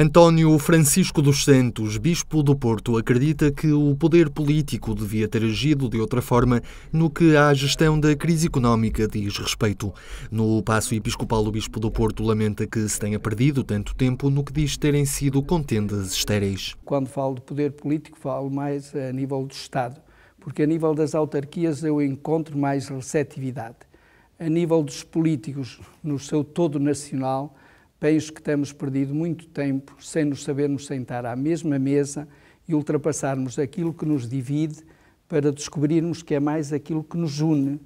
António Francisco dos Santos, Bispo do Porto, acredita que o poder político devia ter agido de outra forma no que à gestão da crise económica diz respeito. No passo episcopal, o Bispo do Porto lamenta que se tenha perdido tanto tempo no que diz terem sido contendas estéreis. Quando falo de poder político, falo mais a nível do Estado, porque a nível das autarquias eu encontro mais receptividade. A nível dos políticos, no seu todo nacional, penso que temos perdido muito tempo sem nos sabermos sentar à mesma mesa e ultrapassarmos aquilo que nos divide para descobrirmos que é mais aquilo que nos une.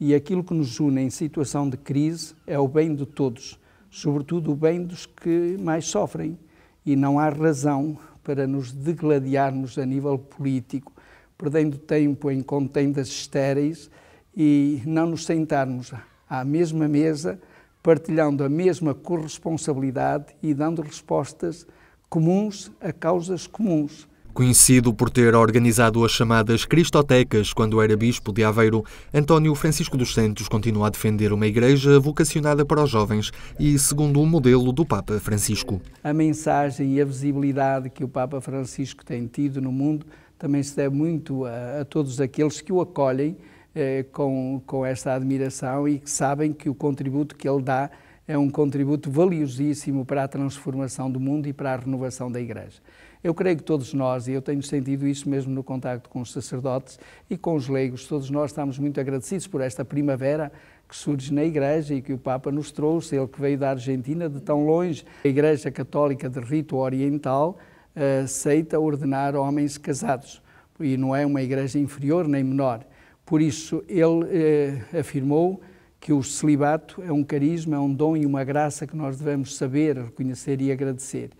E aquilo que nos une em situação de crise é o bem de todos, sobretudo o bem dos que mais sofrem. E não há razão para nos degladiarmos a nível político, perdendo tempo em contendas estéreis e não nos sentarmos à mesma mesa partilhando a mesma corresponsabilidade e dando respostas comuns a causas comuns. Conhecido por ter organizado as chamadas Cristotecas quando era bispo de Aveiro, António Francisco dos Santos continua a defender uma igreja vocacionada para os jovens e segundo o modelo do Papa Francisco. A mensagem e a visibilidade que o Papa Francisco tem tido no mundo também se deve muito a, a todos aqueles que o acolhem eh, com, com esta admiração e que sabem que o contributo que ele dá é um contributo valiosíssimo para a transformação do mundo e para a renovação da Igreja. Eu creio que todos nós, e eu tenho sentido isso mesmo no contacto com os sacerdotes e com os leigos, todos nós estamos muito agradecidos por esta primavera que surge na Igreja e que o Papa nos trouxe, ele que veio da Argentina de tão longe. A Igreja Católica de Rito Oriental eh, aceita ordenar homens casados e não é uma Igreja inferior nem menor por isso, ele eh, afirmou que o celibato é um carisma, é um dom e uma graça que nós devemos saber, reconhecer e agradecer.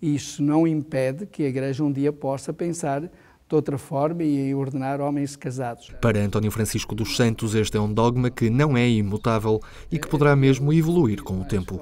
Isso não impede que a Igreja um dia possa pensar de outra forma e ordenar homens casados. Para António Francisco dos Santos, este é um dogma que não é imutável e que poderá mesmo evoluir com o tempo.